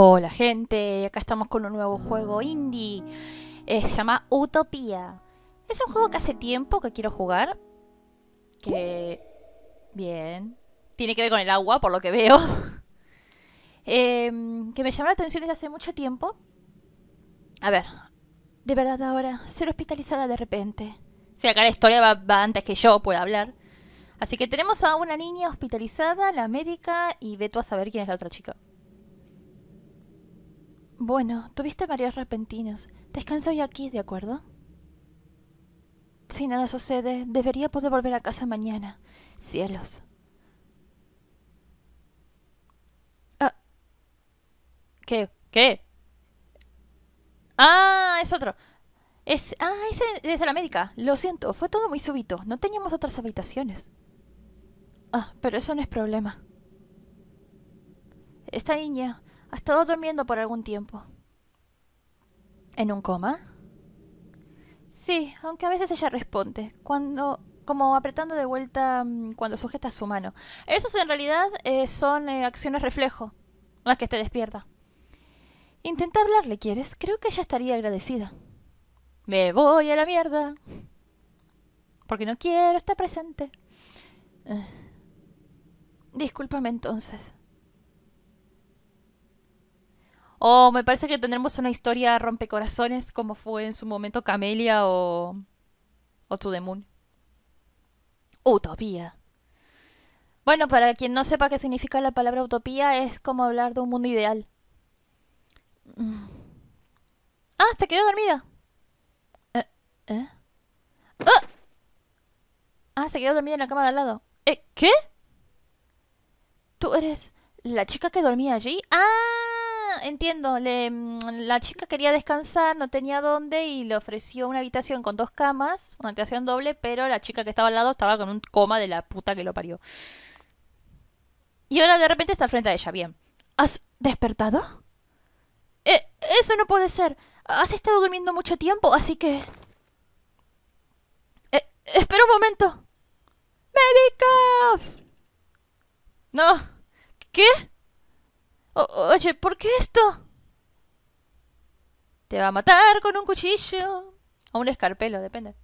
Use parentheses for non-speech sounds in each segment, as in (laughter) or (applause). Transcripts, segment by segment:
Hola gente, acá estamos con un nuevo juego indie. Eh, se llama Utopía. Es un juego que hace tiempo que quiero jugar. Que... Bien. Tiene que ver con el agua, por lo que veo. (laughs) Em, que me llamó la atención desde hace mucho tiempo. A ver. De verdad ahora, ser hospitalizada de repente. Si sea, acá la historia va, antes que yo pueda hablar. Así que tenemos a una niña hospitalizada, la médica, y ve a saber quién es la otra chica. Bueno, tuviste varios repentinos. Descansa hoy aquí, ¿de acuerdo? Si nada sucede, debería poder volver a casa mañana. Cielos. Ah. ¿Qué? ¿Qué? Ah, es otro. Es, ah, ese es el médica. Lo siento, fue todo muy súbito. No teníamos otras habitaciones. Ah, pero eso no es problema. Esta niña ha estado durmiendo por algún tiempo. ¿En un coma? Sí, aunque a veces ella responde, cuando, como apretando de vuelta mm, cuando sujeta su mano. Esos en realidad eh, son eh, acciones reflejo, no es que esté despierta. Intenta hablarle, ¿quieres? Creo que ella estaría agradecida. Me voy a la mierda. Porque no quiero estar presente. Eh. Discúlpame entonces. O me parece que tendremos una historia rompecorazones como fue en su momento Camelia o, o To Utopía. Bueno, para quien no sepa qué significa la palabra utopía, es como hablar de un mundo ideal. Mm. Ah, se quedó dormida. ¿Eh? ¿Eh? ¡Ah! ah, se quedó dormida en la cama de al lado. ¿Eh? ¿Qué? ¿Tú eres la chica que dormía allí? ¡Ah! entiendo. Mm, la chica quería descansar, no tenía dónde y le ofreció una habitación con dos camas, una habitación doble, pero la chica que estaba al lado estaba con un coma de la puta que lo parió. Y ahora de repente está frente a ella. Bien. ¿Has despertado? Eh, eso no puede ser. Has estado durmiendo mucho tiempo, así que... Eh, espera un momento. ¡Médicos! No. ¿Qué? oye, ¿por qué esto? Te va a matar con un cuchillo. O un escarpelo, depende.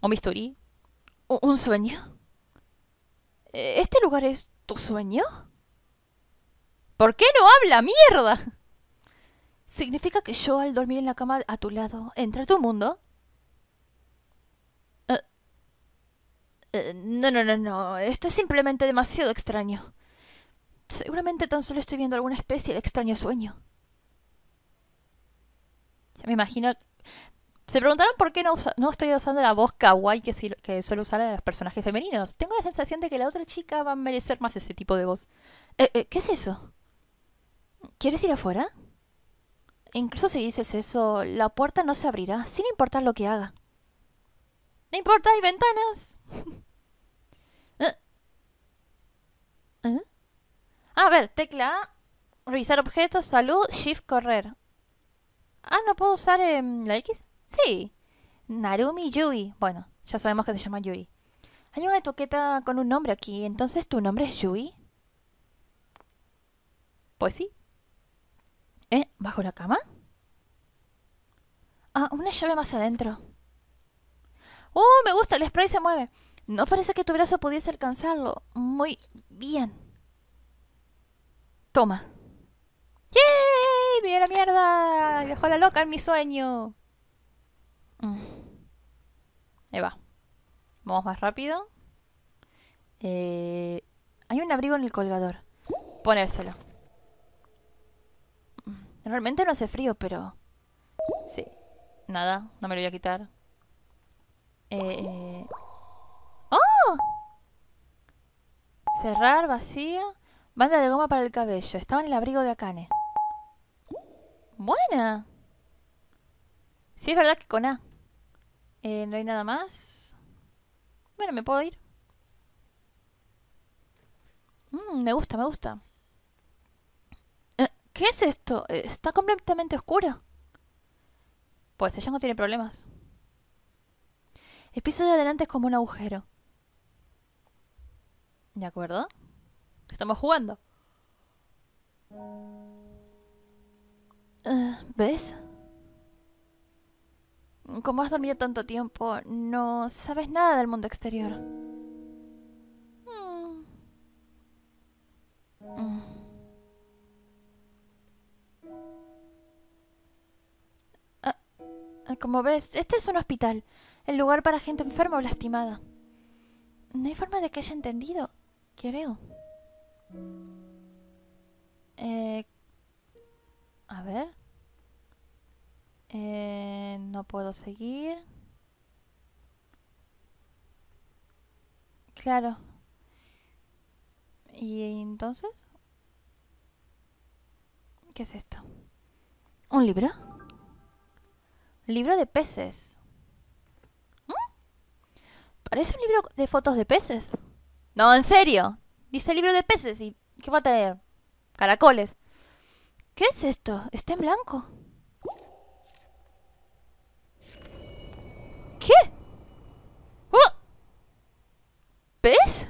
O misturí. ¿O ¿Un sueño? E, ¿Este lugar es tu sueño? ¿Por qué no habla, mierda? ¿Significa que yo al dormir en la cama a tu lado entra a tu mundo? Eh, eh, no, no, no, no. Esto es simplemente demasiado extraño. Seguramente tan solo estoy viendo alguna especie de extraño sueño. Ya me imagino... Se preguntaron por qué no, estoy usando la voz kawaii que, que suelo usar a los personajes femeninos. Tengo la sensación de que la otra chica va a merecer más ese tipo de voz. Eh, eh, ¿Qué es eso? ¿Quieres ir afuera? Incluso si dices eso, la puerta no se abrirá, sin importar lo que haga. No importa, hay ventanas. (laughs) ¿Eh? ¿Eh? a ver, tecla revisar objetos, salud, shift, correr. Ah, ¿no puedo usar em, la X? Sí. Narumi Yui. Bueno, ya sabemos que se llama Yui. Hay una etiqueta con un nombre aquí, entonces tu nombre es Yui. Pues sí. ¿Eh? ¿Bajo la cama? Ah, una llave más adentro. ¡Oh, me gusta! El spray se mueve. No parece que tu brazo pudiese alcanzarlo. Muy bien. Toma. ¡Yay! ¡Me la mierda! Dejó la loca en mi sueño. Mm. Ahí va. Vamos más rápido. Eh, hay un abrigo en el colgador. Ponérselo. Mm. Realmente no hace frío, pero... Sí. Nada, no me lo voy a quitar. Eh, eh. ¡Oh! Cerrar, vacía. Banda de goma para el cabello. Estaba en el abrigo de Akane. Buena. Sí, es verdad que con A. Eh, no hay nada más. Bueno, me puedo ir. Mm, me gusta, me gusta. Eh, ¿Qué es esto? Eh, está completamente oscuro. Pues ella no tiene problemas. El piso de adelante es como un agujero. ¿De acuerdo? Estamos jugando. Eh, ¿Ves? Como has dormido tanto tiempo, no sabes nada del mundo exterior. Hmm. Mm. Ah, como ves, este es un hospital, el lugar para gente enferma o lastimada. No hay forma de que haya entendido, creo. Eh, a ver. Eh, no puedo seguir. Claro. ¿Y entonces? ¿Qué es esto? ¿Un libro? Libro de peces. ¿Mm? Parece un libro de fotos de peces. No, en serio. Dice libro de peces y ¿qué va a tener? Caracoles. ¿Qué es esto? Está en blanco. ¿Qué? Oh. ¿Pez?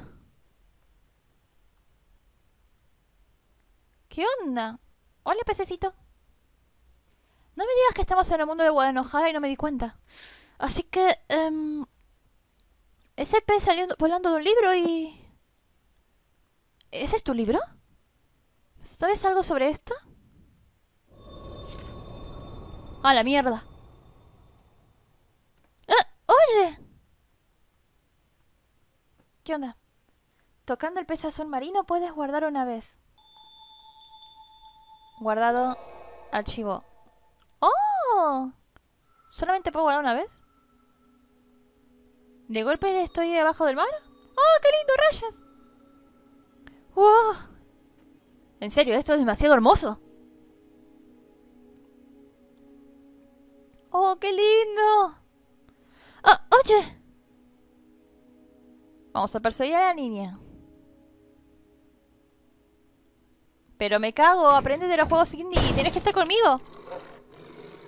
¿Qué onda? Hola, pececito. No me digas que estamos en el mundo de Guadalajara y no me di cuenta. Así que... Em, ese pez salió volando de un libro y... ¿Ese es tu libro? ¿Sabes algo sobre esto? ¡A la mierda! ¡Eh! ¡Oye! ¿Qué onda? Tocando el pez marino puedes guardar una vez. Guardado archivo. ¡Oh! ¿Solamente puedo guardar una vez? ¿De golpe estoy debajo del mar? ¡Oh, qué lindo, rayas! ¡Wow! Oh. En serio, esto es demasiado hermoso. ¡Oh, qué lindo! Oh, ¡Oye! Vamos a perseguir a la niña. Pero me cago, aprende de los juegos indie y tienes que estar conmigo.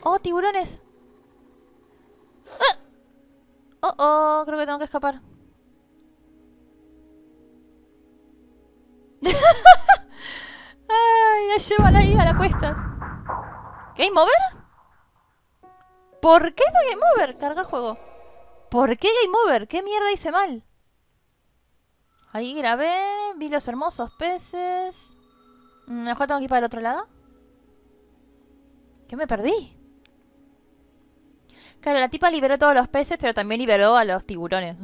¡Oh, tiburones! Ah. ¡Oh, oh! Creo que tengo que escapar. la ahí a las cuestas? ¿Game over? ¿Por qué no game over? Carga el juego. ¿Por qué game over? ¿Qué mierda hice mal? Ahí grabé, vi los hermosos peces. Mm, mejor tengo que ir para el otro lado. ¿Qué me perdí? Claro, la tipa liberó todos los peces, pero también liberó a los tiburones.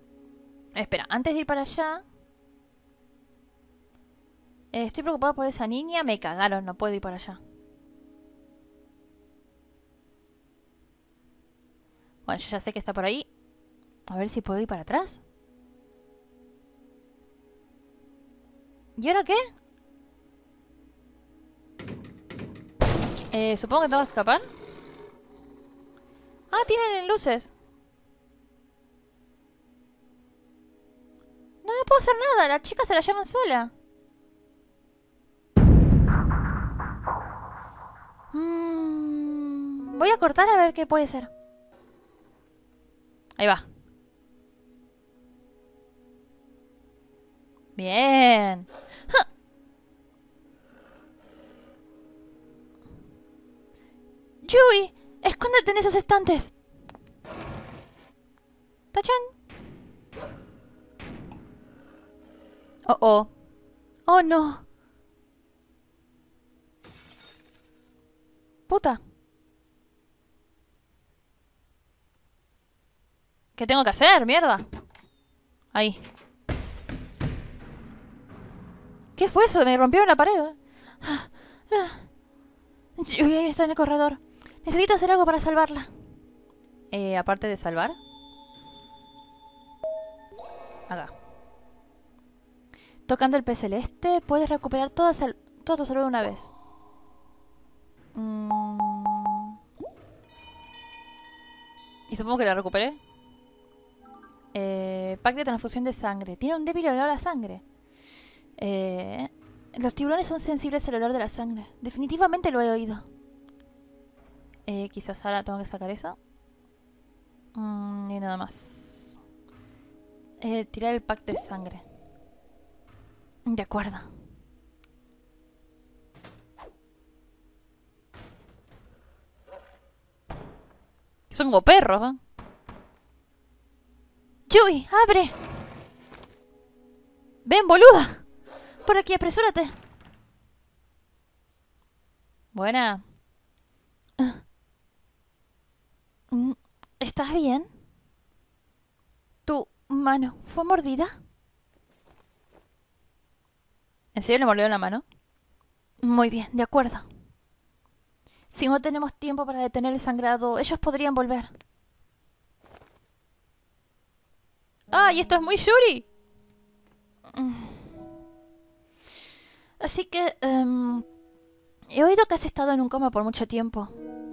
(laughs) Espera, antes de ir para allá... Eh, estoy preocupada por esa niña. Me cagaron, no puedo ir para allá. Bueno, yo ya sé que está por ahí. A ver si puedo ir para atrás. ¿Y ahora qué? Eh, supongo que tengo que escapar. Ah, tienen luces. No puedo hacer nada, Las chicas se la llevan sola. Mm. voy a cortar a ver qué puede ser. Ahí va. Bien. ¡Ja! (laughs) escóndete en esos estantes. Oh, oh. Oh, no. ¿Qué tengo que hacer? Mierda. Ahí. ¿Qué fue eso? Me rompieron la pared. ¿eh? ya está en el corredor. Necesito hacer algo para salvarla. Eh, aparte de salvar. Acá. Tocando el pez celeste, puedes recuperar toda, toda tu salud de una vez. Mmm... supongo que la recuperé. Eh, pack de transfusión de sangre. Tiene un débil olor a sangre. Eh, los tiburones son sensibles al olor de la sangre. Definitivamente lo he oído. Eh, quizás ahora tengo que sacar eso. Mm, y nada más. Eh, tirar el pack de sangre. De acuerdo. Son goperros, perros, ¿eh? ¡Abre! ¡Ven, boluda! Por aquí, apresúrate. Buena. Mm, ¿Estás bien? ¿Tu mano fue mordida? ¿En serio le mordió la mano? Muy bien, de acuerdo. Si no tenemos tiempo para detener el sangrado, ellos podrían volver. ¡Ay, esto es muy Shuri! Así que... Em, he oído que has estado en un coma por mucho tiempo.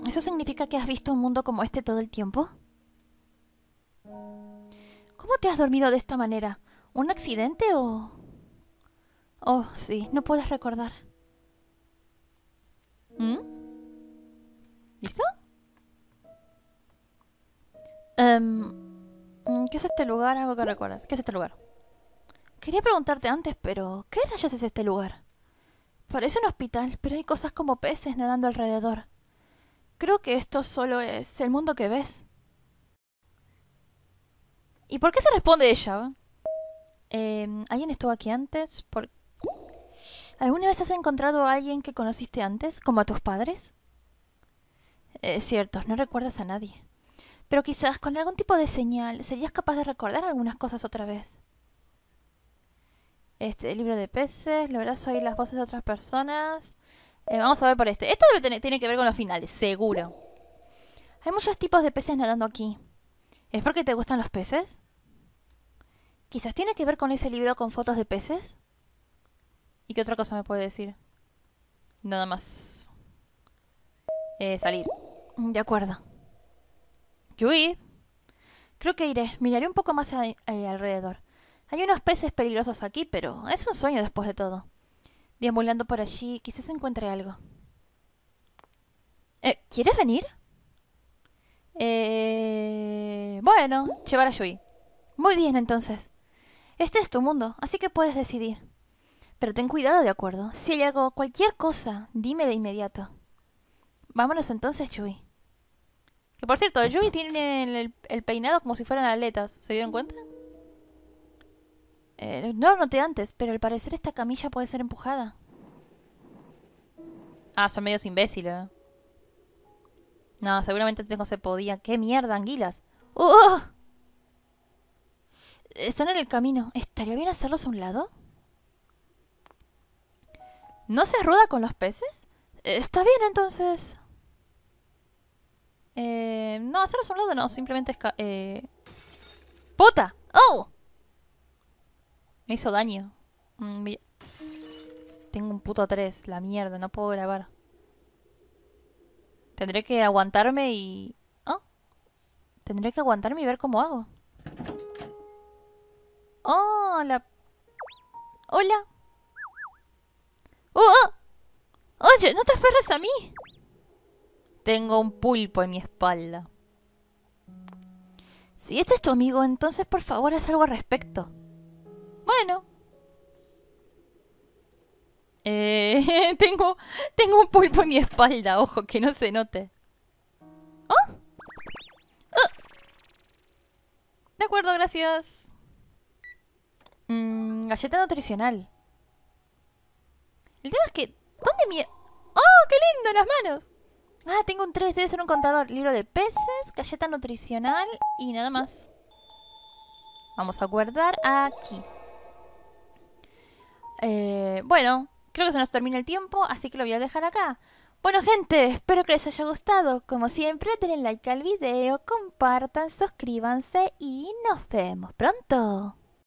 ¿Eso significa que has visto un mundo como este todo el tiempo? ¿Cómo te has dormido de esta manera? ¿Un accidente o...? Oh, sí, no puedes recordar. ¿Mm? ¿Listo? Em, mm, ¿Qué es este lugar? Algo que recuerdas. ¿Qué es este lugar? Quería preguntarte antes, pero ¿qué rayos es este lugar? Parece un hospital, pero hay cosas como peces nadando alrededor. Creo que esto solo es el mundo que ves. ¿Y por qué se responde ella? Em, ¿Alguien estuvo aquí antes? ¿Alguna vez has encontrado a alguien que conociste antes, como a tus padres? Es eh, cierto, no recuerdas a nadie. Pero quizás con algún tipo de señal serías capaz de recordar algunas cosas otra vez. Este, libro de peces, lográs oír las voces de otras personas. Eh, vamos a ver por este. Esto tiene que ver con los finales, seguro. Hay muchos tipos de peces nadando aquí. ¿Es porque te gustan los peces? Quizás tiene que ver con ese libro con fotos de peces. ¿Y qué otra cosa me puede decir? Nada más. Eh, salir. De acuerdo. Yui. Creo que iré. Miraré un poco más alrededor. Hay unos peces peligrosos aquí, pero es un sueño después de todo. Deambulando por allí, quizás encuentre algo. Eh, ¿Quieres venir? Eh, bueno, llevar a Yui. Muy bien, entonces. Este es tu mundo, así que puedes decidir. Pero ten cuidado, ¿de acuerdo? Si hay algo, cualquier cosa, dime de inmediato. Vámonos entonces, Yui. Que por cierto, el tiene el, peinado como si fueran aletas. ¿Se dieron cuenta? Eh, no noté antes, pero al parecer esta camilla puede ser empujada. Ah, son medios imbéciles. ¿eh? No, seguramente tengo no se podía. ¡Qué mierda, anguilas! ¡Oh! Están en el camino. ¿Estaría bien hacerlos a un lado? ¿No se ruda con los peces? Está bien, entonces no, hacerlo a un lado no, simplemente esca... Eh. ¡Puta! ¡Oh! Me hizo daño. Mm, Tengo un puto 3, la mierda, no puedo grabar. Tendré que aguantarme y... ¿Oh? Tendré que aguantarme y ver cómo hago. ¡Oh! ¡Hola! ¡Oh, oh! Oye, no te aferres a mí. Tengo un pulpo en mi espalda. Si este es tu amigo, entonces por favor haz algo al respecto. Bueno. Eh, (laughs) tengo, tengo un pulpo en mi espalda, ojo, que no se note. ¿Oh? oh. De acuerdo, gracias. Mm, galleta nutricional. El tema es que... ¿Dónde mi... ¡Oh, qué lindo! Las manos. Ah, tengo un 3, debe ser un contador. Libro de peces, galleta nutricional y nada más. Vamos a guardar aquí. Eh, bueno, creo que se nos termina el tiempo, así que lo voy a dejar acá. Bueno gente, espero que les haya gustado. Como siempre, denle like al video, compartan, suscríbanse y nos vemos pronto.